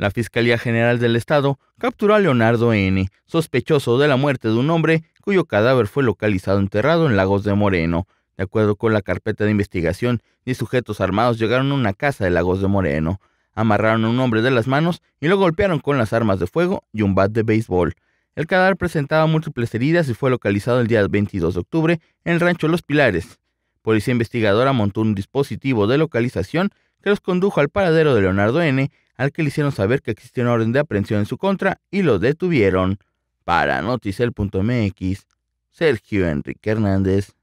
La Fiscalía General del Estado capturó a Leonardo N., sospechoso de la muerte de un hombre cuyo cadáver fue localizado enterrado en Lagos de Moreno. De acuerdo con la carpeta de investigación, 10 sujetos armados llegaron a una casa de Lagos de Moreno. Amarraron a un hombre de las manos y lo golpearon con las armas de fuego y un bat de béisbol. El cadáver presentaba múltiples heridas y fue localizado el día 22 de octubre en el rancho Los Pilares. Policía investigadora montó un dispositivo de localización que los condujo al paradero de Leonardo N., al que le hicieron saber que existía una orden de aprehensión en su contra y lo detuvieron. Para noticel.mx, Sergio Enrique Hernández.